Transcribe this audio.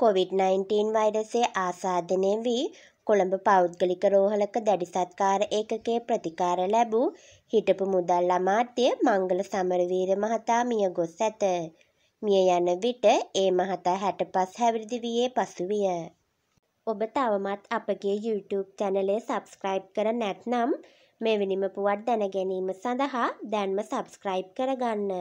COVID-19 වෛරසය ආසාධනය වී කොළඹ පෞද්ගලික රෝහලක දැඩි සත්කාර ඒකකේ ප්‍රතිකාර ලැබූ හිටපු මුදල් අමාත්‍ය මංගල සමරවීර මහතා මිය ගොස් ඇත. මිය යන විට ඒ මහතා 65 හැවිරිදි වියේ පසුවිය. ඔබ තවමත් අපගේ YouTube චැනලය subscribe කර නැත්නම් මෙවැනිම පුවත් දැන ගැනීම සඳහා දැන්ම subscribe කරගන්න.